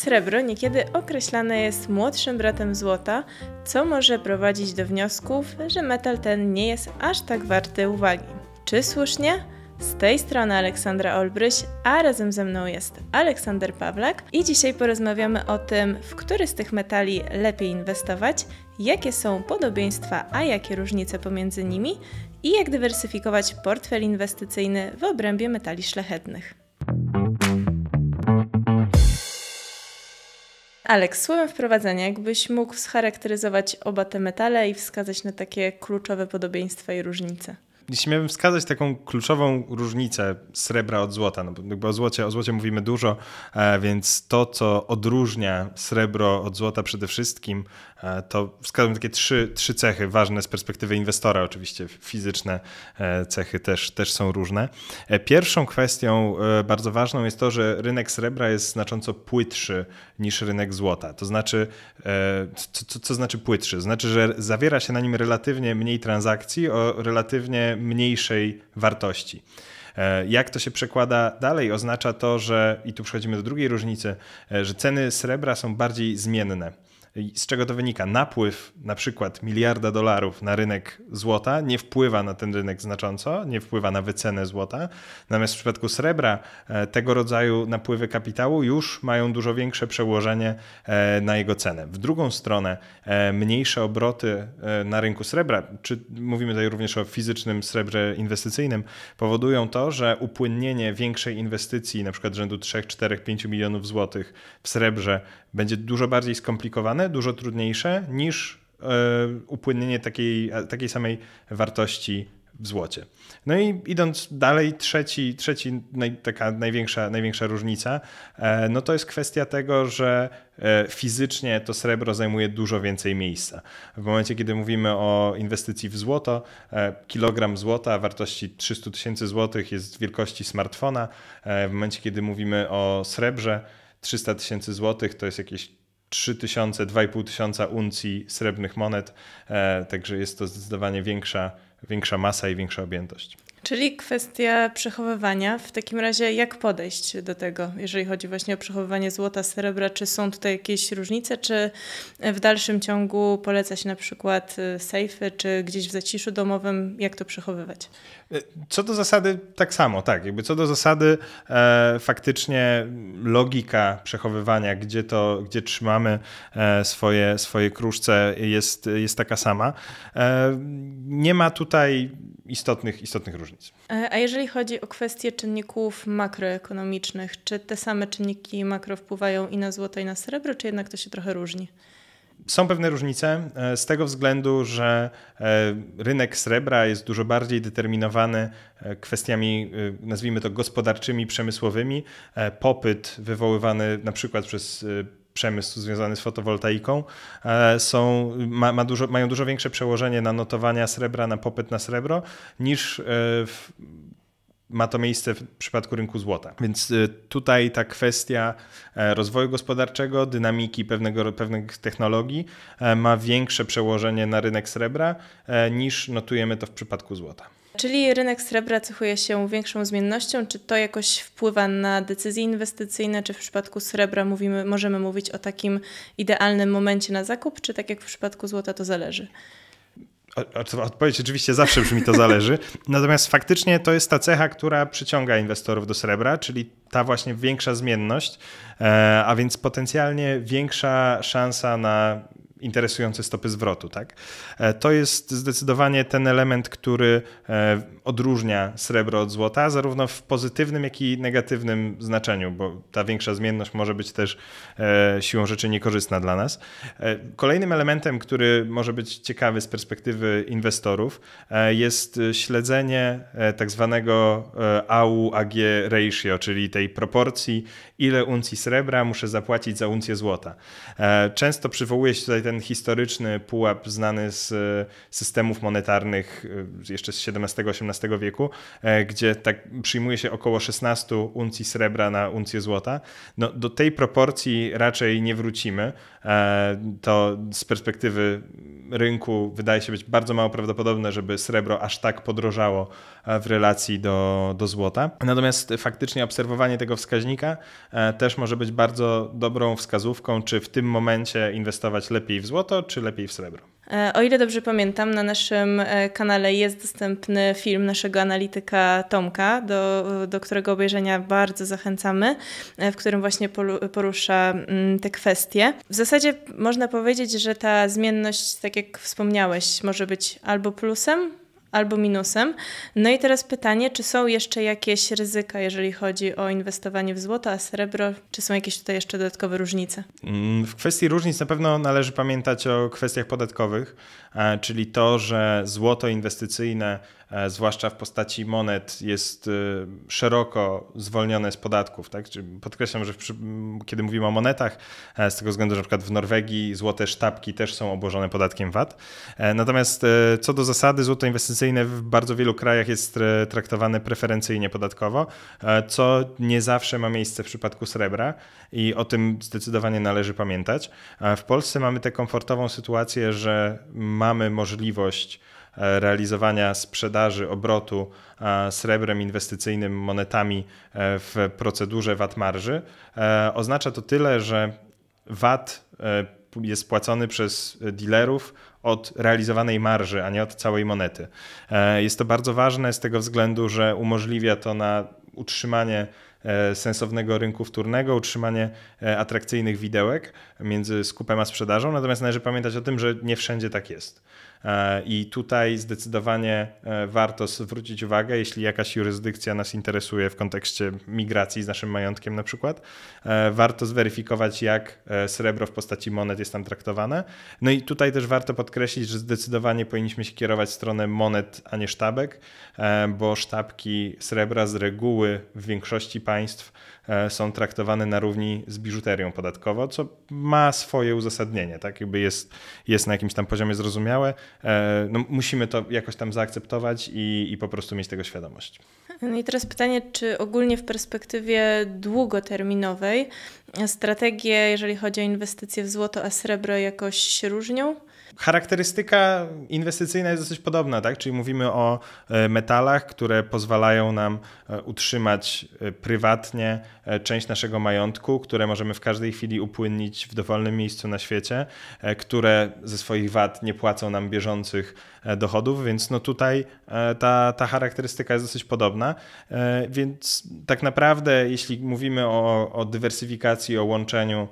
Srebro niekiedy określane jest młodszym bratem złota, co może prowadzić do wniosków, że metal ten nie jest aż tak warty uwagi. Czy słusznie? Z tej strony Aleksandra Olbryś, a razem ze mną jest Aleksander Pawlak i dzisiaj porozmawiamy o tym, w który z tych metali lepiej inwestować, jakie są podobieństwa, a jakie różnice pomiędzy nimi i jak dywersyfikować portfel inwestycyjny w obrębie metali szlachetnych. Alek, słowem wprowadzenia, jakbyś mógł scharakteryzować oba te metale i wskazać na takie kluczowe podobieństwa i różnice? jeśli miałbym wskazać taką kluczową różnicę srebra od złota, no bo o złocie, o złocie mówimy dużo, e, więc to, co odróżnia srebro od złota przede wszystkim, e, to wskazałbym takie trzy, trzy cechy ważne z perspektywy inwestora. Oczywiście fizyczne e, cechy też, też są różne. Pierwszą kwestią bardzo ważną jest to, że rynek srebra jest znacząco płytszy niż rynek złota. To znaczy, co, co, co znaczy płytszy? znaczy, że zawiera się na nim relatywnie mniej transakcji o relatywnie mniejszej wartości. E, jak to się przekłada dalej? Oznacza to, że, i tu przechodzimy do drugiej różnicy, e, że ceny srebra są bardziej zmienne. Z czego to wynika? Napływ na przykład miliarda dolarów na rynek złota nie wpływa na ten rynek znacząco, nie wpływa na wycenę złota. Natomiast w przypadku srebra e, tego rodzaju napływy kapitału już mają dużo większe przełożenie e, na jego cenę. W drugą stronę e, mniejsze obroty na rynku srebra, czy mówimy tutaj również o fizycznym srebrze inwestycyjnym, powodują to, że upłynnienie większej inwestycji, na przykład rzędu 3, 4, 5 milionów złotych w srebrze będzie dużo bardziej skomplikowane, dużo trudniejsze niż yy, upłynnienie takiej, e, takiej samej wartości w złocie. No i idąc dalej, trzeci, trzeci naj, taka największa, największa różnica, e, no to jest kwestia tego, że fizycznie to srebro zajmuje dużo więcej miejsca. W momencie, kiedy mówimy o inwestycji w złoto, kilogram złota wartości 300 tysięcy złotych jest wielkości smartfona. W momencie, kiedy mówimy o srebrze, 300 tysięcy złotych to jest jakieś 3000, 2,5 tysiąca uncji srebrnych monet, e, także jest to zdecydowanie większa, większa masa i większa objętość. Czyli kwestia przechowywania. W takim razie jak podejść do tego, jeżeli chodzi właśnie o przechowywanie złota, srebra? Czy są tutaj jakieś różnice? Czy e, w dalszym ciągu poleca się na przykład e, sejfy, czy gdzieś w zaciszu domowym? Jak to przechowywać? E, co do zasady tak samo, tak. Jakby co do zasady e, faktycznie logika przechowywania, gdzie to, gdzie trzymamy e, swoje, swoje kruszce jest, jest taka sama. E, nie ma tutaj istotnych, istotnych różnic. E, a jeżeli chodzi o kwestie czynników makroekonomicznych, czy te same czynniki makro wpływają i na złoto, i na srebro, czy jednak to się trochę różni? Są pewne różnice e, z tego względu, że e, rynek srebra jest dużo bardziej determinowany kwestiami, nazwijmy to gospodarczymi, przemysłowymi. Popyt wywoływany na przykład przez przemysł związany z fotowoltaiką, e, są, ma, ma dużo, mają dużo większe przełożenie na notowania srebra, na popyt na srebro, niż e, w, ma to miejsce w przypadku rynku złota. Więc e, tutaj ta kwestia rozwoju gospodarczego, dynamiki pewnego, pewnych technologii ma większe przełożenie na rynek srebra niż notujemy to w przypadku złota. Czyli rynek srebra cechuje się większą zmiennością. Czy to jakoś wpływa na decyzje inwestycyjne? Czy w przypadku srebra mówimy, możemy mówić o takim idealnym momencie na zakup? Czy tak jak w przypadku złota to zależy? Odpowiedź oczywiście zawsze brzmi to zależy. Natomiast faktycznie to jest ta cecha, która przyciąga inwestorów do srebra, czyli ta właśnie większa zmienność, e, a więc potencjalnie większa szansa na interesujące stopy zwrotu. Tak? E, to jest zdecydowanie ten element, który e, odróżnia srebro od złota, zarówno w pozytywnym, jak i negatywnym znaczeniu, bo ta większa zmienność może być też e, siłą rzeczy niekorzystna dla nas. Kolejnym elementem, który może być ciekawy z perspektywy inwestorów, jest śledzenie tak zwanego AU-AG ratio, czyli tej proporcji, ile uncji srebra muszę zapłacić za uncję złota. Często przywołuje się tutaj ten ten historyczny pułap znany z e, systemów monetarnych e, jeszcze z XVII-XVIII wieku, e, gdzie tak przyjmuje się około 16 uncji srebra na uncję złota. No, do tej proporcji raczej nie wrócimy. To z perspektywy rynku wydaje się być bardzo mało prawdopodobne, żeby srebro aż tak podrożało e, w relacji do, do złota. Natomiast faktycznie obserwowanie tego wskaźnika e, też może być bardzo dobrą wskazówką, czy w tym momencie inwestować lepiej w złoto, czy lepiej w srebro. E, o ile dobrze pamiętam, na naszym e, kanale jest dostępny film naszego analityka Tomka, do, do którego obejrzenia bardzo zachęcamy, e, w którym właśnie porusza mm, te kwestie. W zasadzie można powiedzieć, że ta zmienność, tak jak wspomniałeś, może być albo plusem, albo minusem. No i teraz pytanie, czy są jeszcze jakieś ryzyka, jeżeli chodzi o inwestowanie w złoto, a srebro? Czy są jakieś tutaj jeszcze dodatkowe różnice? Mm, w kwestii różnic na pewno należy pamiętać o kwestiach podatkowych, e, czyli to, że złoto inwestycyjne E, zwłaszcza w postaci monet, jest e, szeroko zwolnione z podatków. Tak? Podkreślam, że przy, kiedy mówimy o monetach, e, z tego względu, że np. w Norwegii złote sztabki też są obłożone podatkiem VAT. Natomiast co do zasady, złoto inwestycyjne w bardzo wielu krajach jest traktowane preferencyjnie podatkowo, co nie zawsze ma miejsce w przypadku srebra i o tym zdecydowanie należy pamiętać. W Polsce mamy tę komfortową sytuację, że mamy możliwość E, realizowania sprzedaży, obrotu e, srebrem inwestycyjnym, monetami e, w procedurze VAT marży. Oznacza to tyle, że VAT jest płacony przez dealerów od realizowanej marży, a nie od całej monety. Jest to bardzo ważne z tego względu, że umożliwia to na utrzymanie sensownego rynku wtórnego, utrzymanie atrakcyjnych widełek między skupem a sprzedażą. Natomiast należy pamiętać o tym, że nie wszędzie tak jest. I tutaj zdecydowanie e, warto zwrócić uwagę, jeśli jakaś jurysdykcja nas interesuje w kontekście migracji z naszym majątkiem na przykład, e, warto zweryfikować, jak e, srebro w postaci monet jest tam traktowane. No i tutaj też warto podkreślić, że zdecydowanie powinniśmy się kierować w stronę monet, a nie sztabek, bo sztabki srebra z reguły w większości państw są traktowane na równi z biżuterią podatkowo, co ma swoje uzasadnienie, tak jakby jest, jest na jakimś tam poziomie zrozumiałe. E, no, musimy to jakoś tam zaakceptować i, i po prostu mieć tego świadomość. No i teraz pytanie, czy ogólnie w perspektywie długoterminowej strategie, jeżeli chodzi o inwestycje w złoto a srebro, jakoś się różnią? Charakterystyka inwestycyjna jest dosyć podobna, tak? Czyli mówimy o e, metalach, które pozwalają nam e, utrzymać e, prywatnie część naszego majątku, które możemy w każdej chwili upłynnić w dowolnym miejscu na świecie, które ze swoich wad nie płacą nam bieżących dochodów, więc no tutaj ta, ta charakterystyka jest dosyć podobna. Więc tak naprawdę, jeśli mówimy o, o dywersyfikacji, o łączeniu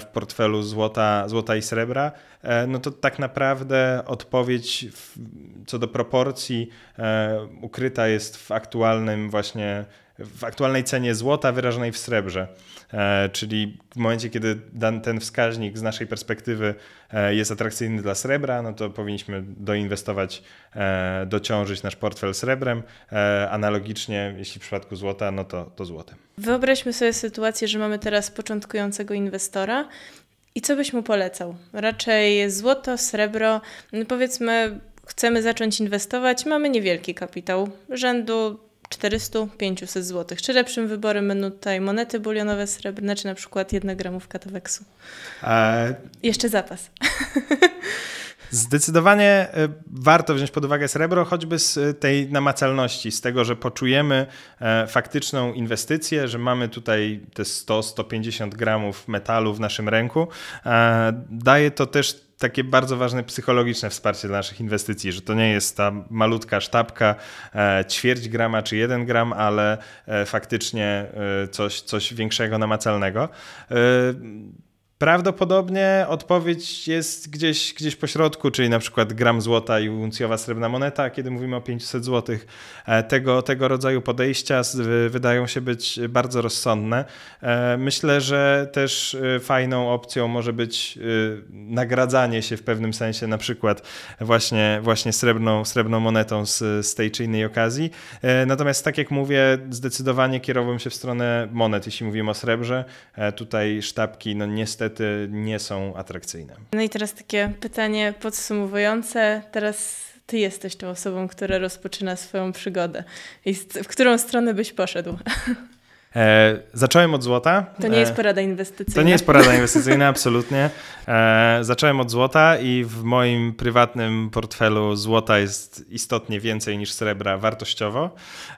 w portfelu złota, złota i srebra, E, no to tak naprawdę odpowiedź w, co do proporcji e, ukryta jest w aktualnym właśnie w aktualnej cenie złota wyrażonej w srebrze. E, czyli w momencie, kiedy dan, ten wskaźnik z naszej perspektywy jest atrakcyjny dla srebra, no to powinniśmy doinwestować, dociążyć nasz portfel srebrem. Analogicznie, jeśli w przypadku złota, no to, to złotem. Wyobraźmy sobie sytuację, że mamy teraz początkującego inwestora i co byś mu polecał? Raczej złoto, srebro, no powiedzmy, chcemy zacząć inwestować, mamy niewielki kapitał, rzędu 400-500 zł. Czy lepszym wyborem będą tutaj monety bulionowe srebrne, czy na przykład 1 gramówka Taweksu? E... Jeszcze zapas. Zdecydowanie e, warto wziąć pod uwagę srebro, choćby z e, tej namacalności, z tego, że poczujemy e, faktyczną inwestycję, że mamy tutaj te 100-150 gramów metalu w naszym ręku. Daje to też takie bardzo ważne psychologiczne wsparcie dla naszych inwestycji, że to nie jest ta malutka sztabka, ćwierć grama czy jeden gram, ale faktycznie coś, coś większego, namacalnego. Prawdopodobnie odpowiedź jest gdzieś, gdzieś po środku, czyli na przykład gram złota i uncjowa srebrna moneta, kiedy mówimy o 500 zł. E, tego, tego rodzaju podejścia wydają się być bardzo rozsądne. E, myślę, że też e, fajną opcją może być nagradzanie się w pewnym sensie, na przykład właśnie, właśnie srebrną, srebrną monetą z, z tej czy innej okazji. Natomiast tak jak mówię, zdecydowanie kierowałbym się w stronę monet, jeśli mówimy o srebrze. Tutaj sztabki, no niestety niestety nie są atrakcyjne. No i teraz takie pytanie podsumowujące. Teraz ty jesteś tą osobą, która rozpoczyna swoją przygodę. I w którą stronę byś poszedł? E, zacząłem od złota. To nie jest e, porada inwestycyjna. To nie jest porada inwestycyjna, absolutnie. E, zacząłem od złota i w moim prywatnym portfelu złota jest istotnie więcej niż srebra wartościowo.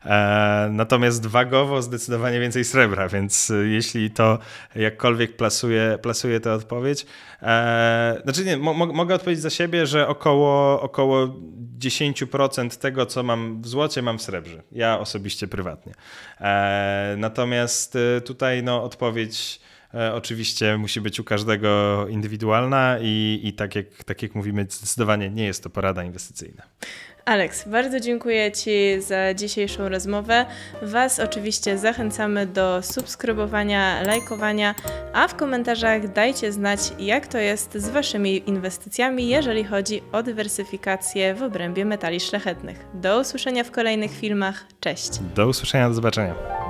E, natomiast wagowo zdecydowanie więcej srebra, więc e, jeśli to jakkolwiek plasuje, plasuje tę odpowiedź. E, znaczy nie, mo mogę odpowiedzieć za siebie, że około, około 10% tego, co mam w złocie, mam w srebrze. Ja osobiście prywatnie. Natomiast Natomiast y, tutaj no, odpowiedź e, oczywiście musi być u każdego indywidualna i, i tak, jak, tak jak mówimy, zdecydowanie nie jest to porada inwestycyjna. Aleks, bardzo dziękuję Ci za dzisiejszą rozmowę. Was oczywiście zachęcamy do subskrybowania, lajkowania, a w komentarzach dajcie znać, jak to jest z Waszymi inwestycjami, jeżeli chodzi o dywersyfikację w obrębie metali szlachetnych. Do usłyszenia w kolejnych filmach. Cześć. Do usłyszenia, do zobaczenia.